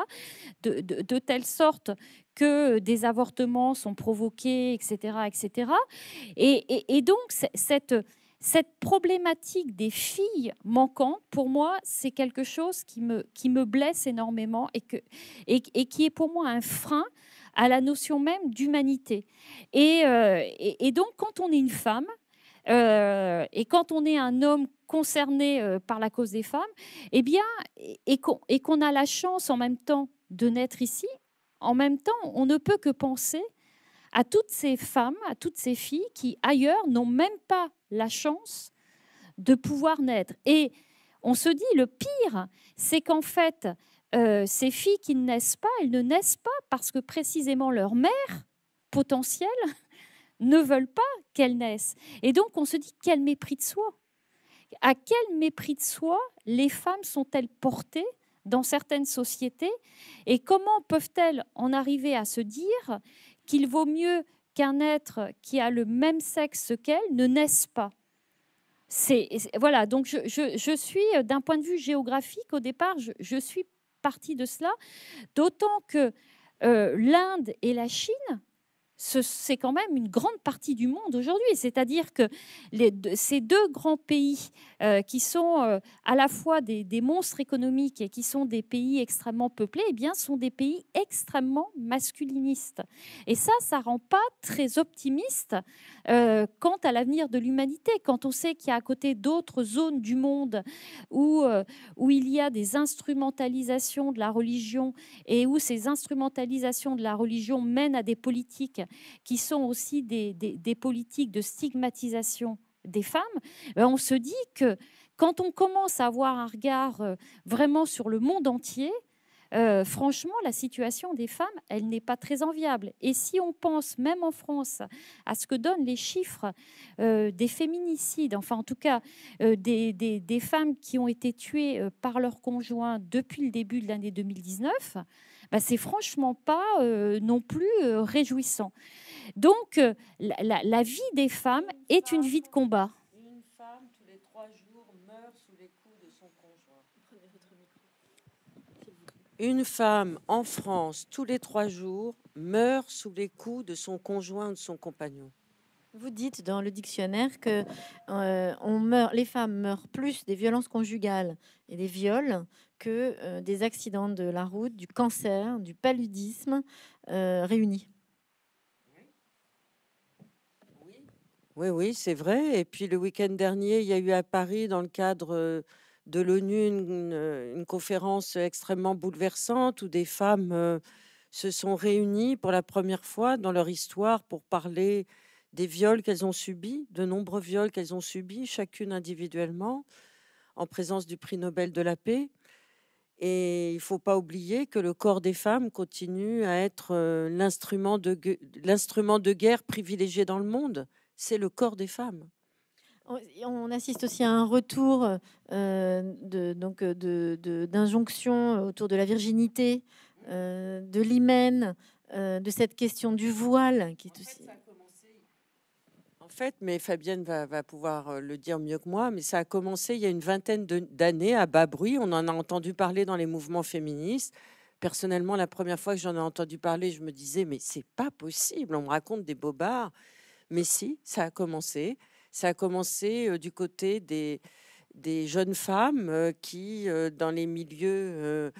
de telle sorte que euh, des avortements sont provoqués, etc. etc. Et, donc, cette, cette problématique des filles manquantes, pour moi, c'est quelque chose qui me, qui me blesse énormément et, que, et, qui est pour moi un frein à la notion même d'humanité. Et, euh, donc, quand on est une femme, euh, et quand on est un homme concerné par la cause des femmes, eh bien, et qu'on a la chance en même temps de naître ici, en même temps, on ne peut que penser à toutes ces femmes, à toutes ces filles qui, ailleurs, n'ont même pas la chance de pouvoir naître. Et on se dit, le pire, c'est qu'en fait, euh, ces filles qui ne naissent pas, elles ne naissent pas parce que précisément leur mère potentielles <laughs> ne veulent pas qu'elles naissent. Et donc, on se dit, quel mépris de soi. À quel mépris de soi les femmes sont-elles portées dans certaines sociétés Et comment peuvent-elles en arriver à se dire qu'il vaut mieux qu'un être qui a le même sexe qu'elle ne naisse pas c'est, voilà, donc je, suis, d'un point de vue géographique, au départ, je, suis partie de cela, d'autant que euh, l'Inde et la Chine c'est quand même une grande partie du monde aujourd'hui. C'est-à-dire que ces deux grands pays euh, qui sont euh, à la fois des, monstres économiques et qui sont des pays extrêmement peuplés, eh bien, sont des pays extrêmement masculinistes. Et ça, ça rend pas très optimiste euh, quant à l'avenir de l'humanité. Quand on sait qu'il y a à côté d'autres zones du monde où il y a des instrumentalisations de la religion et où ces instrumentalisations de la religion mènent à des politiques qui sont aussi des, politiques de stigmatisation des femmes, ben, on se dit que quand on commence à avoir un regard euh, vraiment sur le monde entier, euh, franchement, la situation des femmes, elle n'est pas très enviable. Et si on pense, même en France, à ce que donnent les chiffres euh, des féminicides, enfin en tout cas des, des, femmes qui ont été tuées par leur conjoint depuis le début de l'année 2019, ce bah, c'est franchement pas euh, non plus euh, réjouissant. Donc, euh, la, vie des femmes est une vie de combat. Une femme, tous les trois jours, meurt sous les coups de son conjoint. Une femme en France, tous les trois jours, meurt sous les coups de son conjoint ou de son compagnon. Vous dites dans le dictionnaire que on meurt, les femmes meurent plus des violences conjugales et des viols que euh, des accidents de la route, du cancer, du paludisme euh, réunis. Oui, oui, c'est vrai. Et puis le week-end dernier, il y a eu à Paris, dans le cadre euh, de l'ONU, une, conférence extrêmement bouleversante où des femmes se sont réunies pour la première fois dans leur histoire pour parler des viols qu'elles ont subis, de nombreux viols qu'elles ont subis, chacune individuellement, en présence du prix Nobel de la paix. Et il ne faut pas oublier que le corps des femmes continue à être l'instrument de, de guerre privilégié dans le monde. C'est le corps des femmes. On assiste aussi à un retour euh, d'injonctions autour de la virginité, de l'hymen, de cette question du voile qui est aussi. En fait, mais Fabienne va, pouvoir euh, le dire mieux que moi, mais ça a commencé il y a une vingtaine d'années à bas bruit. On en a entendu parler dans les mouvements féministes. Personnellement, la première fois que j'en ai entendu parler, je me disais, mais c'est pas possible, on me raconte des bobards. Mais si, ça a commencé. Ça a commencé euh, du côté des, jeunes femmes euh, qui, dans les milieux.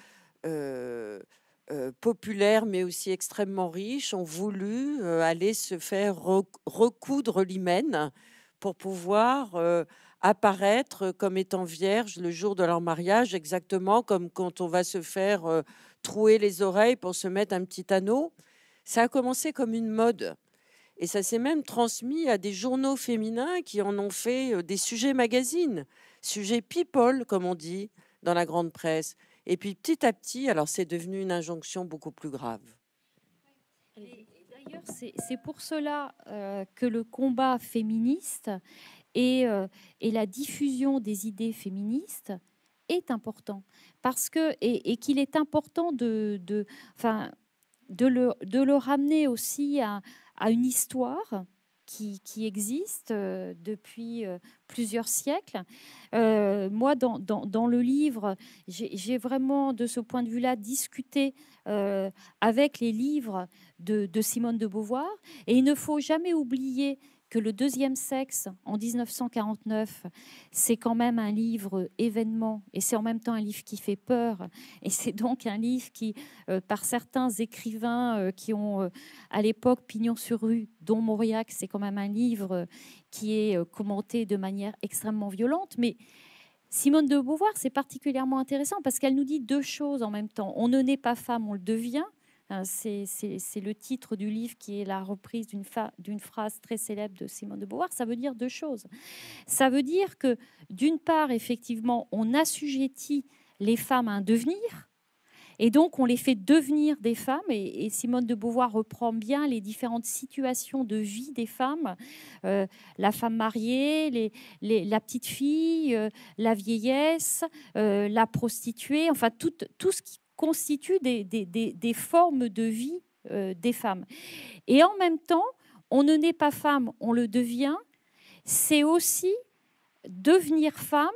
Euh, populaires mais aussi extrêmement riches ont voulu euh, aller se faire recoudre l'hymen pour pouvoir euh, apparaître comme étant vierge le jour de leur mariage, exactement comme quand on va se faire trouer les oreilles pour se mettre un petit anneau. Ça a commencé comme une mode. Et ça s'est même transmis à des journaux féminins qui en ont fait des sujets magazines, sujets people, comme on dit dans la grande presse. Et puis petit à petit, alors c'est devenu une injonction beaucoup plus grave. D'ailleurs, c'est pour cela euh, que le combat féministe euh, et, la diffusion des idées féministes est important. Parce que, et, qu'il est important de, de, de, le, de le ramener aussi à, à une histoire qui, existe euh, depuis euh, plusieurs siècles. Euh, moi, dans, le livre, j'ai vraiment, de ce point de vue-là, discuté avec les livres de, Simone de Beauvoir. Et il ne faut jamais oublier que le deuxième sexe en 1949, c'est quand même un livre événement et c'est en même temps un livre qui fait peur et c'est donc un livre qui, euh, par certains écrivains euh, qui ont euh, à l'époque pignon sur rue, dont Mauriac, c'est quand même un livre qui est commenté de manière extrêmement violente, mais Simone de Beauvoir, c'est particulièrement intéressant parce qu'elle nous dit deux choses en même temps. On ne naît pas femme, on le devient. Hein, c'est le titre du livre qui est la reprise d'une phrase très célèbre de Simone de Beauvoir. Ça veut dire deux choses. Ça veut dire que, d'une part, effectivement, on assujettit les femmes à un devenir. Et donc, on les fait devenir des femmes. Et, Simone de Beauvoir reprend bien les différentes situations de vie des femmes euh, la femme mariée, la petite fille, euh, la vieillesse, euh, la prostituée, enfin, tout, tout ce qui constituent des, formes de vie euh, des femmes. Et en même temps, on ne naît pas femme, on le devient. C'est aussi devenir femme,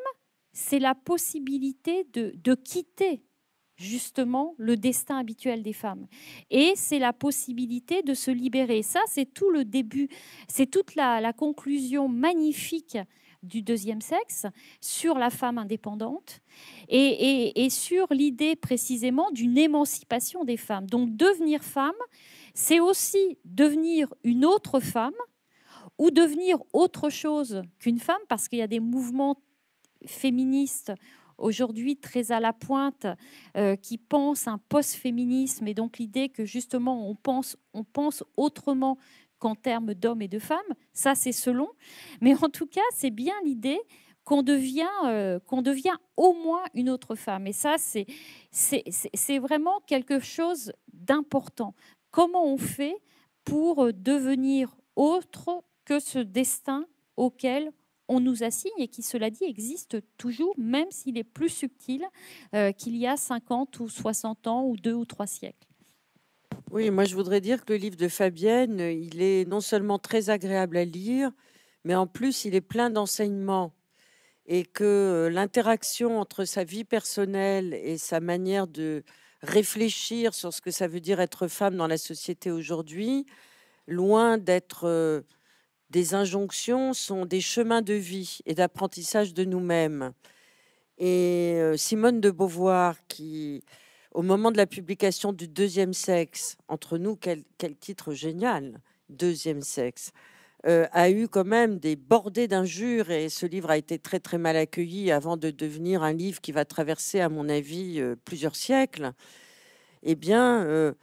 c'est la possibilité de, quitter justement le destin habituel des femmes. Et c'est la possibilité de se libérer. Ça, c'est tout le début, c'est toute la, la conclusion magnifique du deuxième sexe, sur la femme indépendante et, sur l'idée précisément d'une émancipation des femmes. Donc devenir femme, c'est aussi devenir une autre femme ou devenir autre chose qu'une femme, parce qu'il y a des mouvements féministes aujourd'hui très à la pointe euh, qui pensent un post-féminisme et donc l'idée que justement on pense, on pense autrement qu'en termes d'hommes et de femmes. Ça, c'est selon. Mais en tout cas, c'est bien l'idée qu'on devient, euh, qu'on devient au moins une autre femme. Et ça, c'est, vraiment quelque chose d'important. Comment on fait pour euh, devenir autre que ce destin auquel on nous assigne et qui, cela dit, existe toujours, même s'il est plus subtil euh, qu'il y a 50 ou 60 ans ou deux ou trois siècles. Oui, moi je voudrais dire que le livre de Fabienne, il est non seulement très agréable à lire, mais en plus il est plein d'enseignements et que euh, l'interaction entre sa vie personnelle et sa manière de réfléchir sur ce que ça veut dire être femme dans la société aujourd'hui, loin d'être euh, des injonctions, sont des chemins de vie et d'apprentissage de nous-mêmes. Et euh, Simone de Beauvoir, qui au moment de la publication du Deuxième Sexe, entre nous, quel, titre génial, Deuxième Sexe, euh, a eu quand même des bordées d'injures et ce livre a été très très mal accueilli avant de devenir un livre qui va traverser, à mon avis, euh, plusieurs siècles. Eh bien, euh,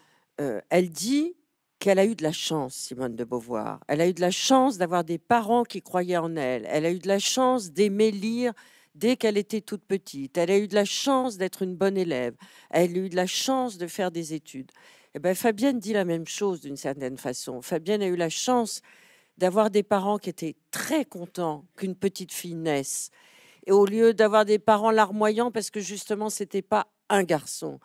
elle dit qu'elle a eu de la chance, Simone de Beauvoir. Elle a eu de la chance d'avoir des parents qui croyaient en elle. Elle a eu de la chance d'aimer lire dès qu'elle était toute petite. Elle a eu de la chance d'être une bonne élève. Elle a eu de la chance de faire des études. Et eh ben, Fabienne dit la même chose d'une certaine façon. Fabienne a eu la chance d'avoir des parents qui étaient très contents qu'une petite fille naisse. Et au lieu d'avoir des parents larmoyants parce que justement, c'était pas un garçon.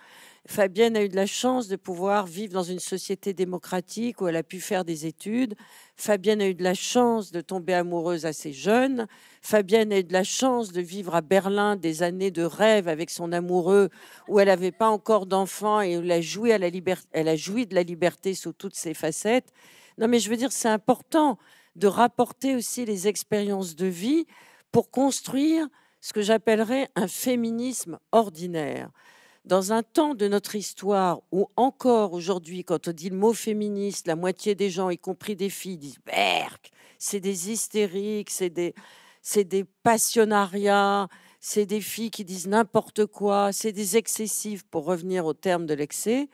Fabienne a eu de la chance de pouvoir vivre dans une société démocratique où elle a pu faire des études. Fabienne a eu de la chance de tomber amoureuse assez jeune. Fabienne a eu de la chance de vivre à Berlin des années de rêve avec son amoureux où elle n'avait pas encore d'enfants et où elle a, joui elle a joui de la liberté sous toutes ses facettes. Non, mais je veux dire, c'est important de rapporter aussi les expériences de vie pour construire ce que j'appellerais un féminisme ordinaire dans un temps de notre histoire où encore aujourd'hui, quand on dit le mot féministe, la moitié des gens, y compris des filles, disent Berk, c'est des hystériques, c'est des, passionnariats, c'est des filles qui disent n'importe quoi, c'est des excessifs, pour revenir au terme de l'excès.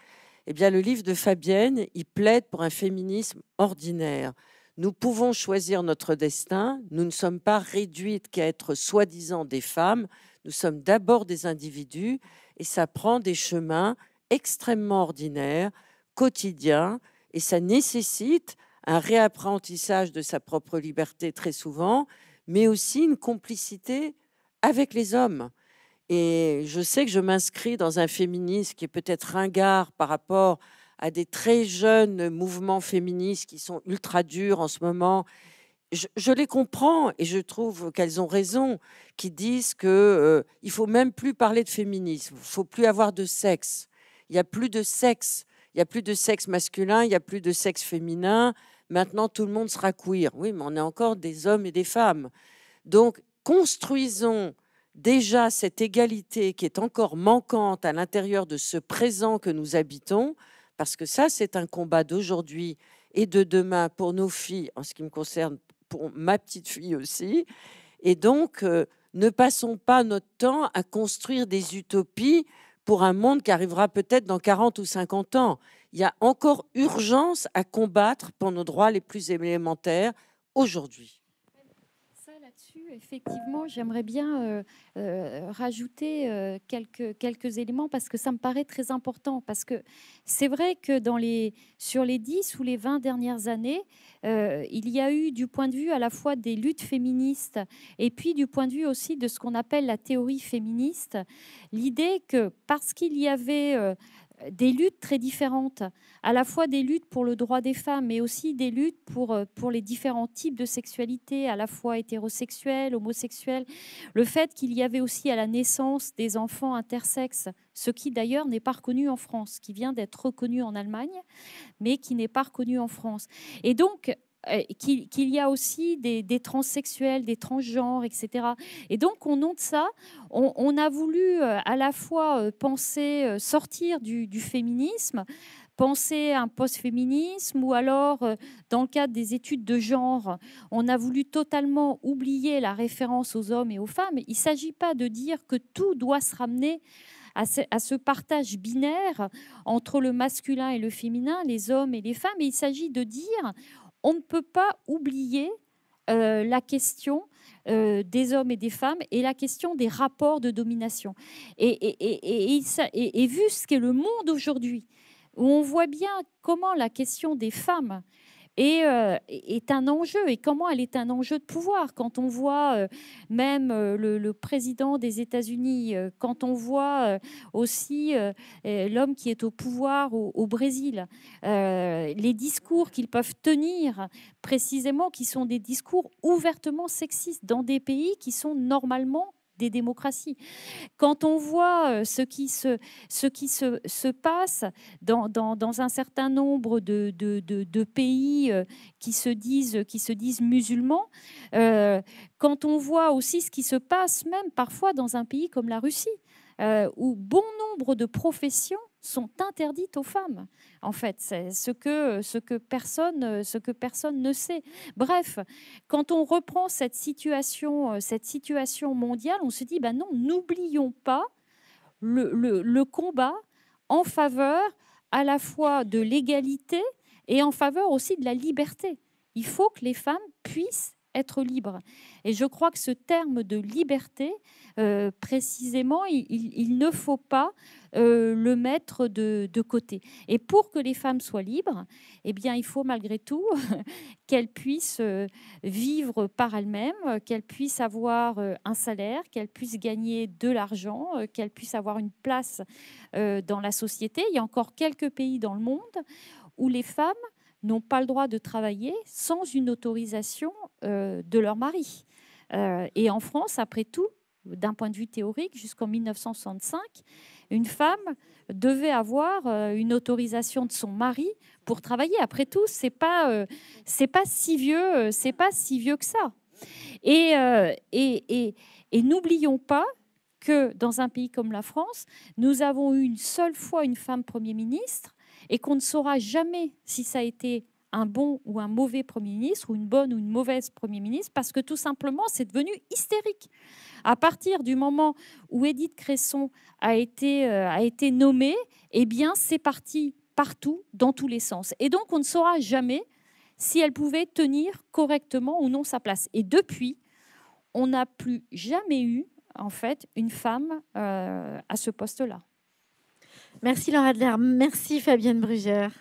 Eh bien, le livre de Fabienne, il plaide pour un féminisme ordinaire. Nous pouvons choisir notre destin, nous ne sommes pas réduites qu'à être soi-disant des femmes, nous sommes d'abord des individus et ça prend des chemins extrêmement ordinaires, quotidiens, et ça nécessite un réapprentissage de sa propre liberté très souvent, mais aussi une complicité avec les hommes. Et je sais que je m'inscris dans un féminisme qui est peut-être ringard par rapport à des très jeunes mouvements féministes qui sont ultra durs en ce moment je, les comprends et je trouve qu'elles ont raison, qui disent que ne euh, il faut même plus parler de féminisme, il faut plus avoir de sexe. Il n'y a plus de sexe, il n'y a plus de sexe masculin, il n'y a plus de sexe féminin. Maintenant, tout le monde sera queer. Oui, mais on est encore des hommes et des femmes. Donc, construisons déjà cette égalité qui est encore manquante à l'intérieur de ce présent que nous habitons, parce que ça, c'est un combat d'aujourd'hui et de demain pour nos filles, en ce qui me concerne pour ma petite fille aussi. Et donc, euh, ne passons pas notre temps à construire des utopies pour un monde qui arrivera peut-être dans 40 ou 50 ans. Il y a encore urgence à combattre pour nos droits les plus élémentaires aujourd'hui effectivement, j'aimerais bien euh, euh, rajouter euh, quelques, quelques éléments parce que ça me paraît très important. Parce que c'est vrai que sur les 10 ou les 20 dernières années, il y a eu du point de vue à la fois des luttes féministes et puis du point de vue aussi de ce qu'on appelle la théorie féministe, l'idée que parce qu'il y avait des luttes très différentes, à la fois des luttes pour le droit des femmes, mais aussi des luttes pour, euh, pour les différents types de sexualité, à la fois hétérosexuelle, homosexuelle. Le fait qu'il y avait aussi à la naissance des enfants intersexes, ce qui d'ailleurs n'est pas reconnu en France, qui vient d'être reconnu en Allemagne, mais qui n'est pas reconnu en France. Et donc, euh, qu'il y a aussi des, des, transsexuels, des transgenres, etc. Et donc, au nom de ça, on, a voulu euh, à la fois euh, penser sortir du, féminisme, penser un post-féminisme ou alors, dans le cadre des études de genre, on a voulu totalement oublier la référence aux hommes et aux femmes. Il ne s'agit pas de dire que tout doit se ramener à ce, partage binaire entre le masculin et le féminin, les hommes et les femmes, il s'agit de dire on ne peut pas oublier euh, la question euh, des hommes et des femmes et la question des rapports de domination. Et, vu ce qu'est le monde aujourd'hui, où on voit bien comment la question des femmes euh, est un enjeu. Et comment elle est un enjeu de pouvoir Quand on voit euh, même euh, le, président des États-Unis, quand on voit aussi l'homme qui est au pouvoir au Brésil, les discours qu'ils peuvent tenir, précisément, qui sont des discours ouvertement sexistes dans des pays qui sont normalement des démocraties. Quand on voit euh, ce qui se, ce qui se, passe dans, un certain nombre de, pays euh, qui se disent, qui se disent musulmans, euh, quand on voit aussi ce qui se passe même parfois dans un pays comme la Russie, où bon nombre de professions sont interdites aux femmes. En fait, c'est ce que, ce, que personne, ce que personne ne sait. Bref, quand on reprend cette situation, euh, cette situation mondiale, on se dit, ben non, n'oublions pas le combat en faveur à la fois de l'égalité et en faveur aussi de la liberté. Il faut que les femmes puissent être libre. Et je crois que ce terme de liberté, euh, précisément, il, ne faut pas euh, le mettre de, de, côté. Et pour que les femmes soient libres, eh bien, il faut malgré tout <laughs> qu'elles puissent euh, vivre par elles-mêmes, qu'elles puissent avoir un salaire, qu'elles puissent gagner de l'argent, qu'elles puissent avoir une place dans la société. Il y a encore quelques pays dans le monde où les femmes n'ont pas le droit de travailler sans une autorisation euh, de leur mari. Euh, et en France, après tout, d'un point de vue théorique, jusqu'en 1965, une femme devait avoir euh, une autorisation de son mari pour travailler. Après tout, c'est pas pas si vieux, c'est pas si vieux que ça. et, et n'oublions pas que dans un pays comme la France, nous avons eu une seule fois une femme premier ministre et qu'on ne saura jamais si ça a été un bon ou un mauvais Premier ministre, ou une bonne ou une mauvaise Premier ministre, parce que tout simplement, c'est devenu hystérique. À partir du moment où Edith Cresson euh, a été, nommée, eh bien, c'est parti partout, dans tous les sens. Et donc, on ne saura jamais si elle pouvait tenir correctement ou non sa place. Et depuis, on n'a plus jamais eu, en fait, une femme euh, à ce poste-là. Merci Laura Adler, merci Fabienne Brugère.